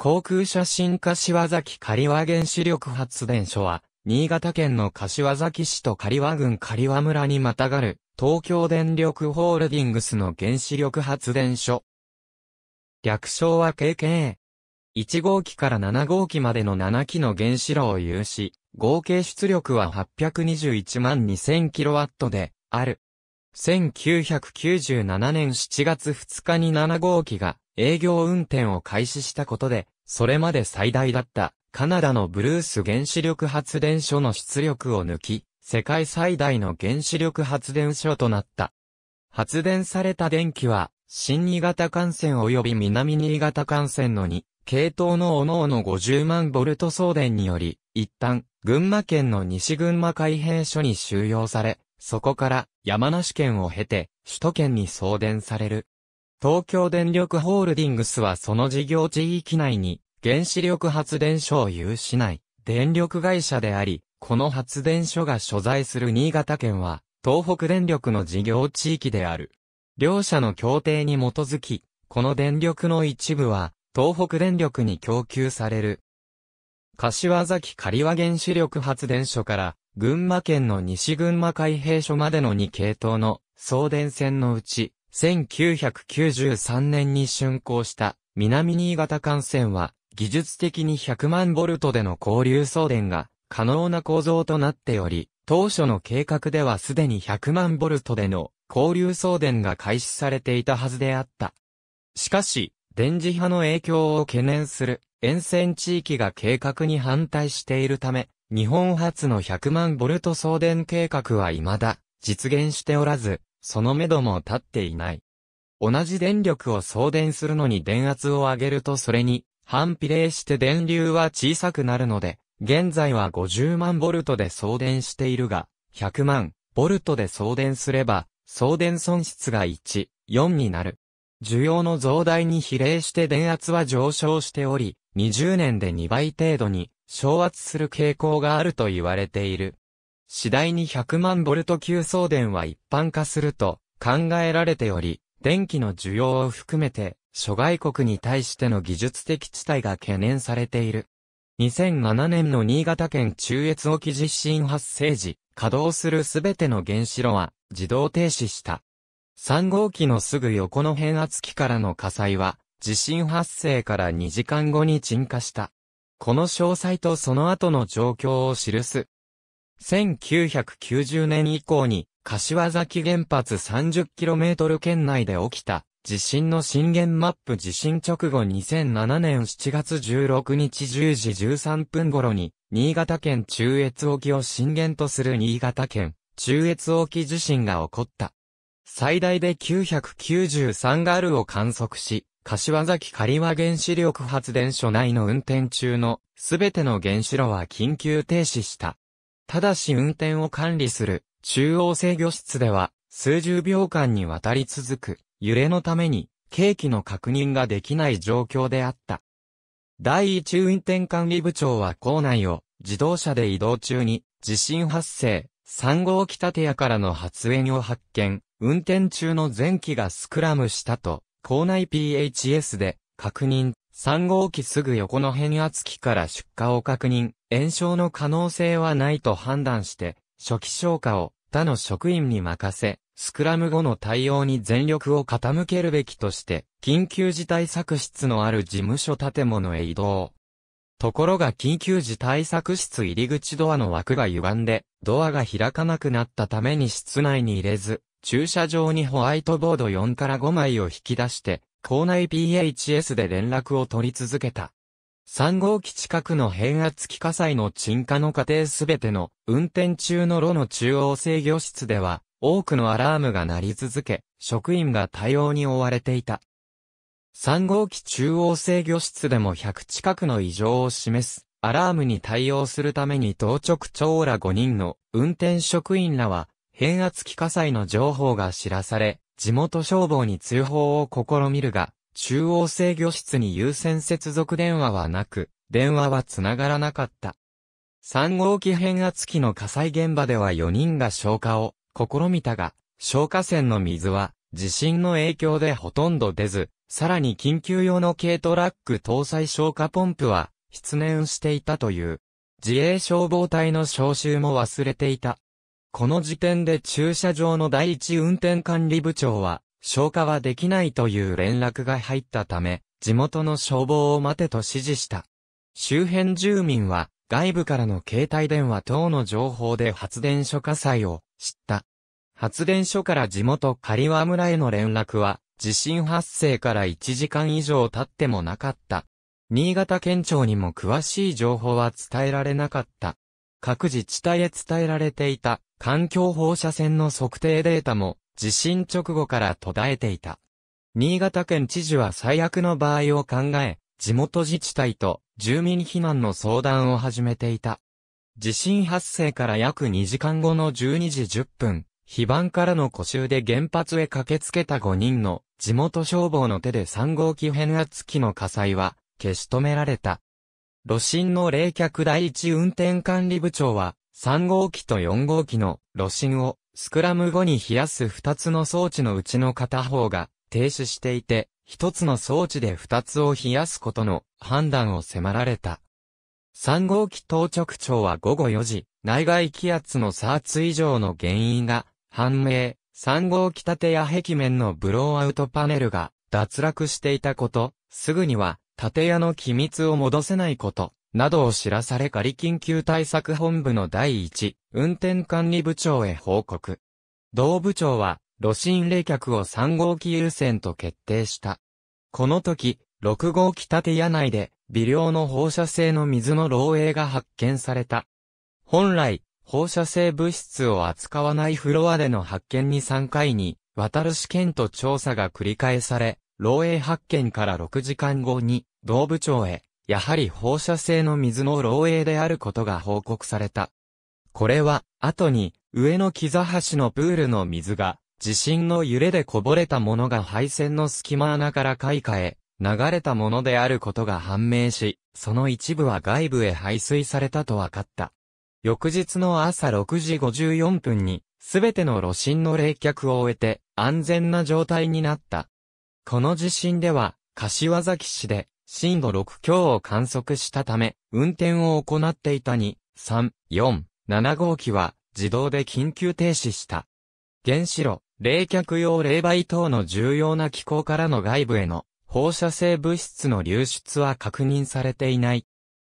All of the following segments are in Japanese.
航空写真柏崎刈羽原子力発電所は、新潟県の柏崎市と刈羽郡刈羽村にまたがる、東京電力ホールディングスの原子力発電所。略称は KK。1号機から7号機までの7機の原子炉を有し、合計出力は821万 2000kW で、ある。1997年7月2日に7号機が営業運転を開始したことで、それまで最大だったカナダのブルース原子力発電所の出力を抜き、世界最大の原子力発電所となった。発電された電気は、新新潟幹線及び南新潟幹線の2、系統の各々50万ボルト送電により、一旦、群馬県の西群馬海兵所に収容され、そこから山梨県を経て、首都圏に送電される。東京電力ホールディングスはその事業地域内に原子力発電所を有しない電力会社であり、この発電所が所在する新潟県は東北電力の事業地域である。両社の協定に基づき、この電力の一部は東北電力に供給される。柏崎刈羽原子力発電所から群馬県の西群馬海兵所までの2系統の送電線のうち、1993年に竣工した南新潟幹線は技術的に100万ボルトでの交流送電が可能な構造となっており、当初の計画ではすでに100万ボルトでの交流送電が開始されていたはずであった。しかし、電磁波の影響を懸念する沿線地域が計画に反対しているため、日本初の100万ボルト送電計画は未だ実現しておらず、その目処も立っていない。同じ電力を送電するのに電圧を上げるとそれに反比例して電流は小さくなるので、現在は50万ボルトで送電しているが、100万ボルトで送電すれば、送電損失が1、4になる。需要の増大に比例して電圧は上昇しており、20年で2倍程度に、昇圧する傾向があると言われている。次第に100万ボルト級送電は一般化すると考えられており、電気の需要を含めて、諸外国に対しての技術的地帯が懸念されている。2007年の新潟県中越沖地震発生時、稼働するすべての原子炉は自動停止した。3号機のすぐ横の変圧器からの火災は、地震発生から2時間後に鎮火した。この詳細とその後の状況を記す1990年以降に、柏崎原発 30km 圏内で起きた地震の震源マップ地震直後2007年7月16日10時13分頃に、新潟県中越沖を震源とする新潟県中越沖地震が起こった。最大で993ガルを観測し、柏崎刈羽原子力発電所内の運転中のすべての原子炉は緊急停止した。ただし運転を管理する中央制御室では数十秒間にわたり続く揺れのために計器の確認ができない状況であった。第一運転管理部長は校内を自動車で移動中に地震発生、3号機建屋からの発煙を発見、運転中の前期がスクラムしたと、校内 PHS で確認。3号機すぐ横の変圧器から出火を確認、炎症の可能性はないと判断して、初期消火を他の職員に任せ、スクラム後の対応に全力を傾けるべきとして、緊急事態策室のある事務所建物へ移動。ところが緊急事態策室入り口ドアの枠が歪んで、ドアが開かなくなったために室内に入れず、駐車場にホワイトボード4から5枚を引き出して、校内 PHS で連絡を取り続けた。3号機近くの変圧器火災の沈下の過程すべての運転中の炉の中央制御室では多くのアラームが鳴り続け、職員が対応に追われていた。3号機中央制御室でも100近くの異常を示すアラームに対応するために当直長ら5人の運転職員らは変圧器火災の情報が知らされ、地元消防に通報を試みるが、中央制御室に優先接続電話はなく、電話は繋がらなかった。3号機変圧器の火災現場では4人が消火を試みたが、消火栓の水は地震の影響でほとんど出ず、さらに緊急用の軽トラック搭載消火ポンプは失念していたという。自衛消防隊の招集も忘れていた。この時点で駐車場の第一運転管理部長は、消火はできないという連絡が入ったため、地元の消防を待てと指示した。周辺住民は、外部からの携帯電話等の情報で発電所火災を知った。発電所から地元刈羽村への連絡は、地震発生から1時間以上経ってもなかった。新潟県庁にも詳しい情報は伝えられなかった。各自治体へ伝えられていた環境放射線の測定データも地震直後から途絶えていた。新潟県知事は最悪の場合を考え、地元自治体と住民避難の相談を始めていた。地震発生から約2時間後の12時10分、非番からの故障で原発へ駆けつけた5人の地元消防の手で3号機変圧器の火災は消し止められた。炉心の冷却第一運転管理部長は、3号機と4号機の炉心をスクラム後に冷やす2つの装置のうちの片方が停止していて、1つの装置で2つを冷やすことの判断を迫られた。3号機当直長は午後4時、内外気圧のサーツ以上の原因が判明、3号機建屋壁面のブローアウトパネルが脱落していたこと、すぐには建屋の機密を戻せないこと、などを知らされ仮緊急対策本部の第一、運転管理部長へ報告。同部長は、炉心冷却を3号機優先と決定した。この時、6号機建屋内で、微量の放射性の水の漏洩が発見された。本来、放射性物質を扱わないフロアでの発見に3回に、渡る試験と調査が繰り返され、漏洩発見から6時間後に、道部長へ、やはり放射性の水の漏洩であることが報告された。これは、後に、上の木座橋のプールの水が、地震の揺れでこぼれたものが配線の隙間穴から開花へ、流れたものであることが判明し、その一部は外部へ排水されたと分かった。翌日の朝6時54分に、すべての炉心の冷却を終えて、安全な状態になった。この地震では、柏崎市で震度6強を観測したため、運転を行っていた2、3、4、7号機は自動で緊急停止した。原子炉、冷却用冷媒等の重要な機構からの外部への放射性物質の流出は確認されていない。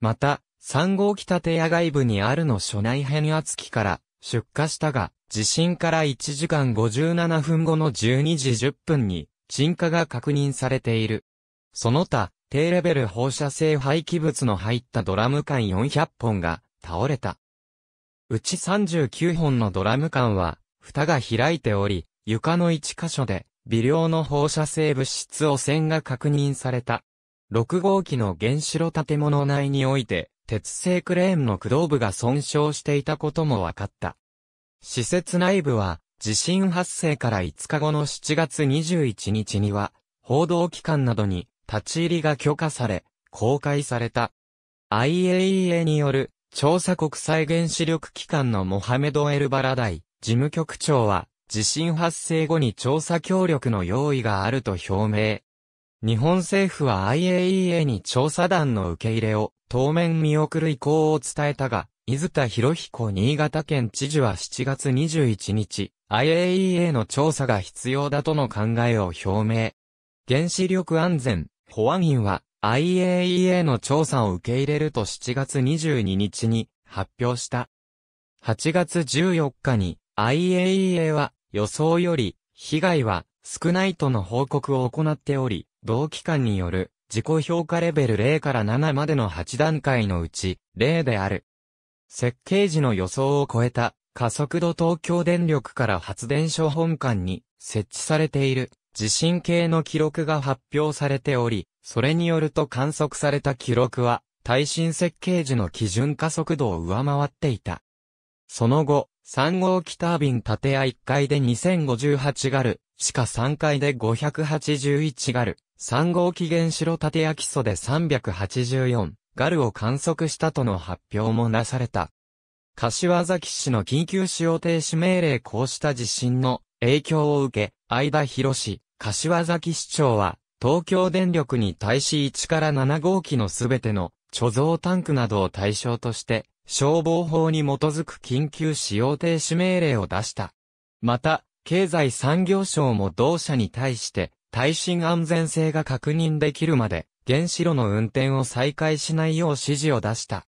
また、3号機建屋外部にあるの所内変圧器から出火したが、地震から1時間57分後の12時10分に沈下が確認されている。その他、低レベル放射性廃棄物の入ったドラム缶400本が倒れた。うち39本のドラム缶は、蓋が開いており、床の1箇所で微量の放射性物質汚染が確認された。6号機の原子炉建物内において、鉄製クレーンの駆動部が損傷していたことも分かった。施設内部は、地震発生から5日後の7月21日には、報道機関などに立ち入りが許可され、公開された。IAEA による調査国際原子力機関のモハメド・エルバラダイ事務局長は、地震発生後に調査協力の用意があると表明。日本政府は IAEA に調査団の受け入れを当面見送る意向を伝えたが、水田博彦新潟県知事は7月21日、IAEA の調査が必要だとの考えを表明。原子力安全、保安院は IAEA の調査を受け入れると7月22日に発表した。8月14日に IAEA は予想より被害は少ないとの報告を行っており、同機関による自己評価レベル0から7までの8段階のうち0である。設計時の予想を超えた加速度東京電力から発電所本館に設置されている地震計の記録が発表されており、それによると観測された記録は耐震設計時の基準加速度を上回っていた。その後、3号機タービン建屋1階で2058ガル、地下3階で581ガル、3号機原子炉建屋基礎で384、ガルを観測したとの発表もなされた。柏崎市の緊急使用停止命令こうした地震の影響を受け、相田博士、柏崎市長は、東京電力に対し1から7号機のすべての貯蔵タンクなどを対象として、消防法に基づく緊急使用停止命令を出した。また、経済産業省も同社に対して、耐震安全性が確認できるまで、原子炉の運転を再開しないよう指示を出した。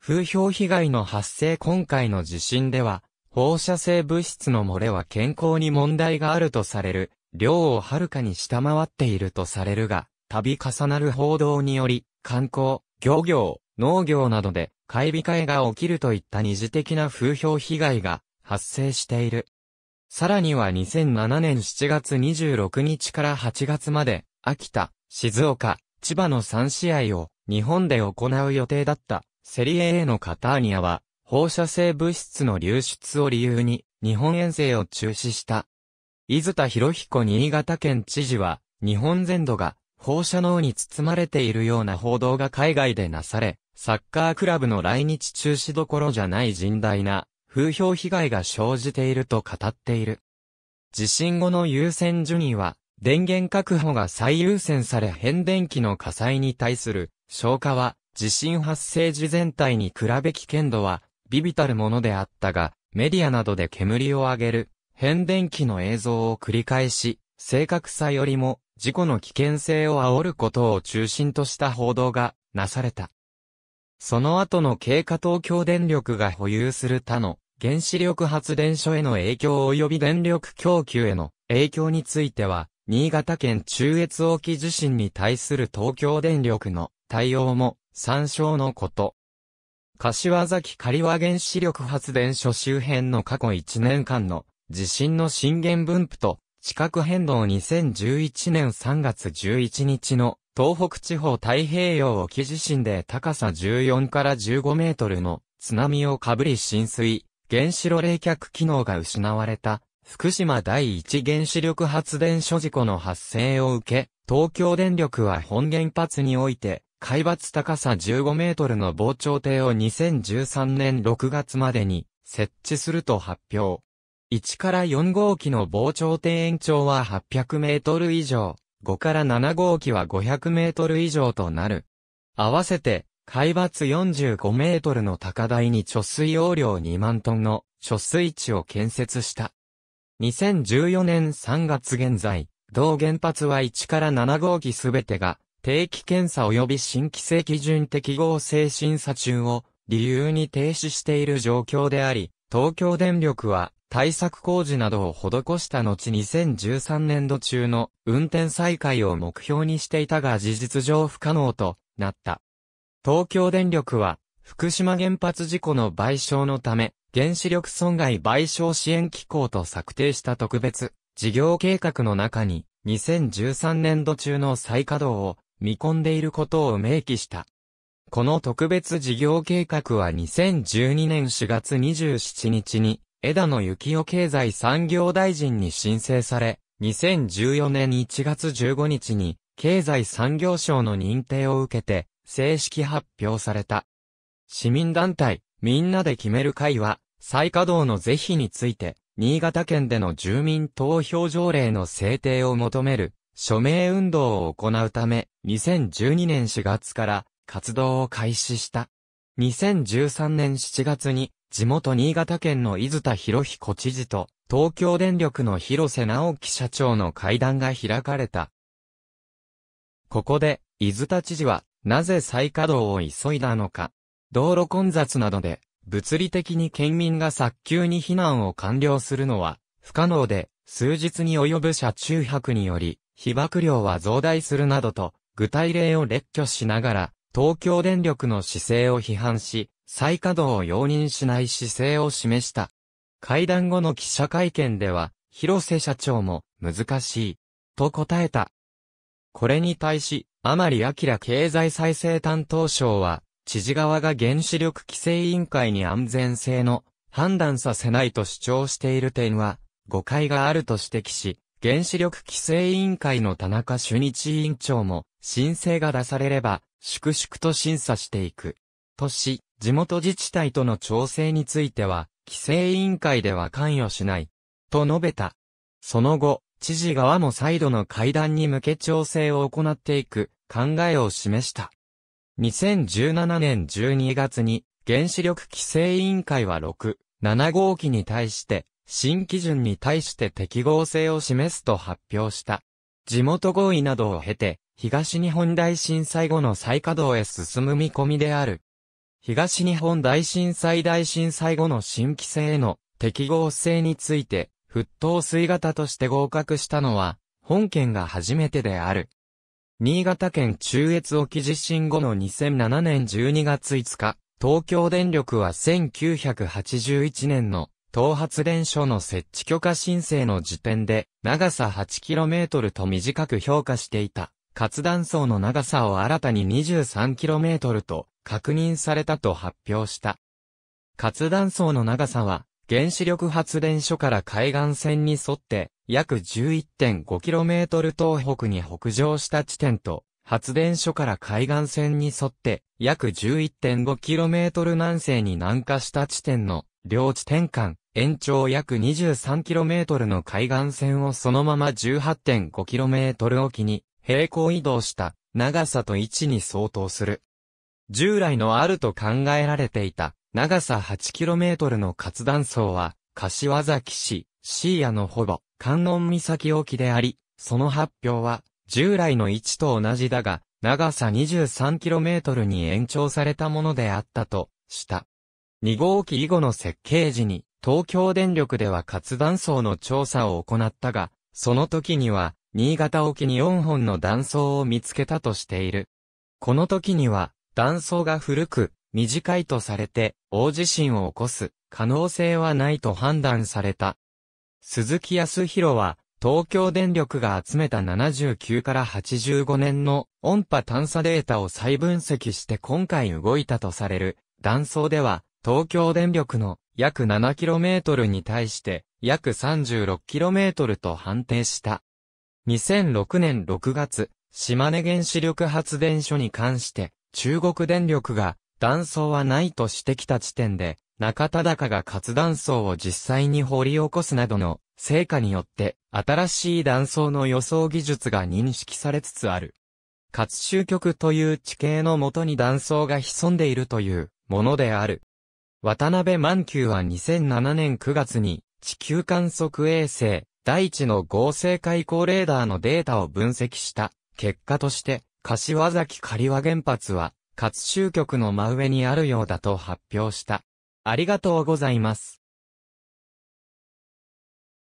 風評被害の発生今回の地震では、放射性物質の漏れは健康に問題があるとされる、量をはるかに下回っているとされるが、度重なる報道により、観光、漁業、農業などで、買い控えが起きるといった二次的な風評被害が発生している。さらには2007年7月26日から8月まで、秋田、静岡、千葉の3試合を日本で行う予定だったセリエ A のカターニアは放射性物質の流出を理由に日本遠征を中止した。伊豆田博彦新潟県知事は日本全土が放射能に包まれているような報道が海外でなされ、サッカークラブの来日中止どころじゃない甚大な風評被害が生じていると語っている。地震後の優先順位は電源確保が最優先され変電機の火災に対する消火は地震発生時全体に比べ危険度は微々たるものであったが、メディアなどで煙を上げる変電機の映像を繰り返し、正確さよりも事故の危険性を煽ることを中心とした報道がなされた。その後の経過東京電力が保有する他の原子力発電所への影響及び電力供給への影響については、新潟県中越沖地震に対する東京電力の対応も参照のこと。柏崎刈羽原子力発電所周辺の過去1年間の地震の震源分布と地殻変動2011年3月11日の東北地方太平洋沖地震で高さ14から15メートルの津波をかぶり浸水、原子炉冷却機能が失われた福島第一原子力発電所事故の発生を受け、東京電力は本原発において、海抜高さ15メートルの防潮堤を2013年6月までに設置すると発表。1から4号機の防潮堤延長は800メートル以上、5から7号機は500メートル以上となる。合わせて、海抜45メートルの高台に貯水容量2万トンの貯水池を建設した。2014年3月現在、同原発は1から7号機すべてが、定期検査及び新規制基準適合性審査中を理由に停止している状況であり、東京電力は対策工事などを施した後2013年度中の運転再開を目標にしていたが事実上不可能となった。東京電力は福島原発事故の賠償のため原子力損害賠償支援機構と策定した特別事業計画の中に2013年度中の再稼働を見込んでいることを明記した。この特別事業計画は2012年4月27日に枝野幸男経済産業大臣に申請され、2014年1月15日に経済産業省の認定を受けて正式発表された。市民団体、みんなで決める会は、再稼働の是非について、新潟県での住民投票条例の制定を求める、署名運動を行うため、2012年4月から活動を開始した。2013年7月に、地元新潟県の伊豆田博彦知事と、東京電力の広瀬直樹社長の会談が開かれた。ここで、伊豆田知事は、なぜ再稼働を急いだのか、道路混雑などで、物理的に県民が早急に避難を完了するのは、不可能で、数日に及ぶ車中泊により、被爆量は増大するなどと、具体例を列挙しながら、東京電力の姿勢を批判し、再稼働を容認しない姿勢を示した。会談後の記者会見では、広瀬社長も、難しい、と答えた。これに対し、甘利明経済再生担当省は、知事側が原子力規制委員会に安全性の判断させないと主張している点は、誤解があると指摘し、原子力規制委員会の田中主日委員長も、申請が出されれば、粛々と審査していく。とし、地元自治体との調整については、規制委員会では関与しない。と述べた。その後、知事側も再度の会談に向け調整を行っていく考えを示した。2017年12月に原子力規制委員会は6、7号機に対して新基準に対して適合性を示すと発表した。地元合意などを経て東日本大震災後の再稼働へ進む見込みである。東日本大震災大震災後の新規制への適合性について、沸騰水型として合格したのは、本県が初めてである。新潟県中越沖地震後の2007年12月5日、東京電力は1981年の東発電所の設置許可申請の時点で、長さ 8km と短く評価していた、活断層の長さを新たに 23km と確認されたと発表した。活断層の長さは、原子力発電所から海岸線に沿って、約 11.5km 東北に北上した地点と、発電所から海岸線に沿って、約 11.5km 南西に南下した地点の、両地点間、延長約 23km の海岸線をそのまま 18.5km 沖に、平行移動した、長さと位置に相当する。従来のあると考えられていた、長さ 8km の活断層は、柏崎市、椎谷のほぼ、観音岬沖であり、その発表は、従来の位置と同じだが、長さ 23km に延長されたものであったと、した。2号機以後の設計時に、東京電力では活断層の調査を行ったが、その時には、新潟沖に4本の断層を見つけたとしている。この時には、断層が古く、短いとされて、大地震を起こす可能性はないと判断された。鈴木康弘は、東京電力が集めた79から85年の音波探査データを再分析して今回動いたとされる断層では東京電力の約 7km に対して約 36km と判定した。2006年6月、島根原子力発電所に関して中国電力が断層はないとしてきた地点で中田高が活断層を実際に掘り起こすなどの成果によって新しい断層の予想技術が認識されつつある。活集局という地形のもとに断層が潜んでいるというものである。渡辺満球は2007年9月に地球観測衛星第一の合成開口レーダーのデータを分析した結果として柏崎刈羽原発は活集局の真上にあるようだと発表した。ありがとうございます。